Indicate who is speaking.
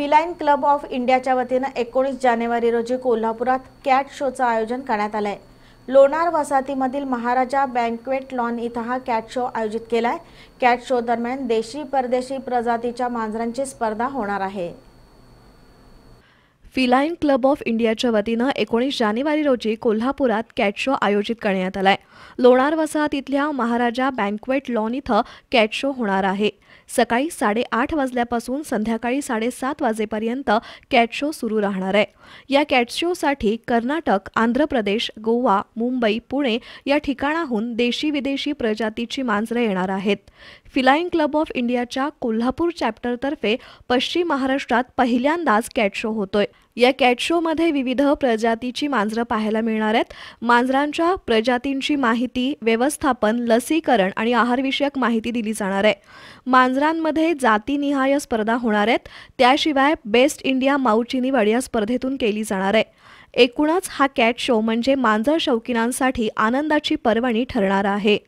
Speaker 1: फिलाईन club of इंडियाच्या वतीनं एकोणीस जानेवारी रोजी कोल्हापुरात कॅट शोचं आयोजन करण्यात आलं आहे लोणार वसाहतीमधील महाराजा बँक्वेट लॉन इथं हा कॅट शो आयोजित केला आहे कॅट शो दरम्यान देशी परदेशी प्रजातीच्या मांजरांची स्पर्धा होणार आहे
Speaker 2: फिलाईन क्लब ऑफ इंडियाच्या वतीनं एकोणीस जानेवारी रोजी कोल्हापुरात कॅट शो आयोजित करण्यात आलाय लोणार वसाहत इथल्या महाराजा बँकवेट लॉन इथं कॅट शो होणार आहे सकाळी साडेआठ वाजल्यापासून संध्याकाळी साडेसात वाजेपर्यंत कॅट शो सुरू राहणार आहे या कॅट साठी कर्नाटक आंध्र प्रदेश गोवा मुंबई पुणे या ठिकाणाहून देशी विदेशी प्रजातीची मांजरं येणार आहेत फिलाईंग क्लब ऑफ इंडियाच्या कोल्हापूर चॅप्टरतर्फे पश्चिम महाराष्ट्रात पहिल्यांदाच कॅट शो होतोय या कॅट मध्ये विविध प्रजातीची मांजरं पाहायला मिळणार आहेत मांजरांच्या प्रजातींची माहिती व्यवस्थापन लसीकरण आणि आहारविषयक माहिती दिली जाणार आहे मांजरांमध्ये जातीनिहाय स्पर्धा होणार आहेत त्याशिवाय बेस्ट इंडिया माऊची निवड या स्पर्धेतून केली जाणार आहे एकूणच हा कॅट शो म्हणजे मांजर शौकीनांसाठी आनंदाची पर्वणी ठरणार आहे